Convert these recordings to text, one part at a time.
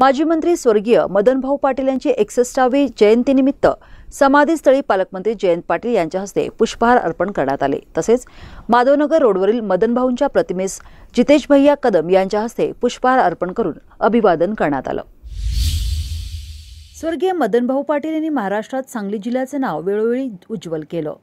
माजी मंत्री स्वर्गीय मदनभाऊ पाटील यांची एकसष्टावी जयंतीनिमित्त समाधीस्थळी पालकमंत्री जयंत पाटील यांच्या हस्ते पुष्पहार अर्पण करण्यात आले तसेच माधवनगर रोडवरील मदनभाऊंच्या प्रतिमेस जितेश भैया कदम यांच्या हस्ते पुष्पहार अर्पण करून अभिवादन करण्यात आलं स्वर्गीय मदनभाऊ पाटील यांनी महाराष्ट्रात सांगली जिल्ह्याचे नाव वेळोवेळी उज्ज्वल केलं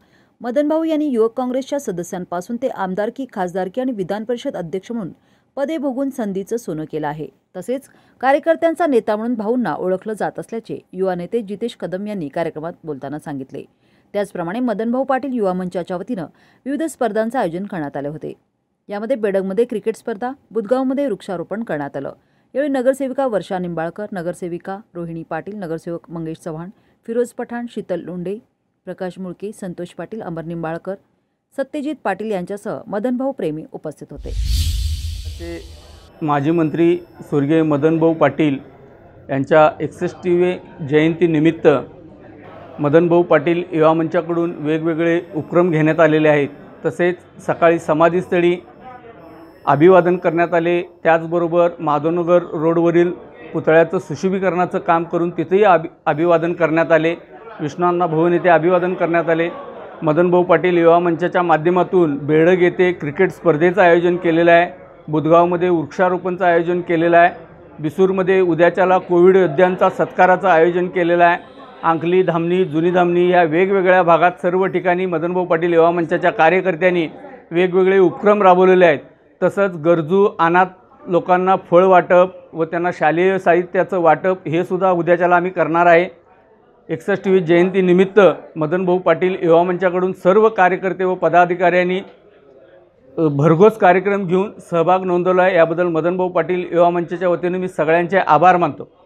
मदनभाऊ यांनी युवक काँग्रेसच्या सदस्यांपासून ते आमदारकी खासदारकी आणि विधान परिषद अध्यक्ष म्हणून पदे भोगून संधीचं सोनं केलं आहे तसेच कार्यकर्त्यांचा नेता म्हणून भाऊंना ओळखलं जात असल्याचे युवा नेते जितेश कदम यांनी कार्यक्रमात बोलताना सांगितले त्याचप्रमाणे मदनभाऊ पाटील युवा मंचाच्या वतीनं विविध स्पर्धांचं आयोजन करण्यात आले होते यामध्ये बेडगमध्ये क्रिकेट स्पर्धा बुधगावमध्ये वृक्षारोपण करण्यात आलं यावेळी नगरसेविका वर्षा निंबाळकर नगरसेविका रोहिणी पाटील नगरसेवक मंगेश चव्हाण फिरोज पठाण शीतल लोंडे प्रकाश मुळके संतोष पाटील अमर निंबाळकर सत्यजित पाटील यांच्यासह मदनभाऊ प्रेमी उपस्थित होते माजी मंत्री स्वर्गीय मदनभाऊ पाटील यांच्या एकसष्टीवे जयंतीनिमित्त मदनभाऊ पाटील युवा मंचाकडून वेगवेगळे उपक्रम घेण्यात आलेले आहेत तसेच सकाळी समाधीस्थळी अभिवादन करण्यात आले त्याचबरोबर माधवनगर रोडवरील पुतळ्याचं सुशोभीकरणाचं काम करून तिथेही अभि अभिवादन करण्यात आले विष्णूंना भवन येथे अभिवादन करण्यात आले मदनभाऊ पाटील युवा मंचाच्या माध्यमातून बेळग येथे क्रिकेट स्पर्धेचं आयोजन केलेलं आहे बुधगावमध्ये वृक्षारोपणचं आयोजन केलेलं आहे बिसूरमध्ये उद्याच्याला कोविड योद्ध्यांचा सत्काराचं आयोजन केलेलं आहे अंकली धामणी जुनी धामणी या वेगवेगळ्या भागात सर्व ठिकाणी मदनभाऊ पाटील युवा मंचाच्या कार्यकर्त्यांनी वेगवेगळे उपक्रम राबवलेले आहेत तसंच गरजू अनाथ लोकांना फळ वाटप व त्यांना शालेय साहित्याचं वाटप हे सुद्धा उद्याच्याला आम्ही करणार आहे एकसष्टवी जयंतीनिमित्त मदनभाऊ पाटील युवा मंचाकडून सर्व कार्यकर्ते व पदाधिकाऱ्यांनी भरघोस कार्यक्रम घेऊन सहभाग नोंदवला आहे याबद्दल मदनभाऊ पाटील युवा मंचाच्या वतीने मी सगळ्यांचे आभार मानतो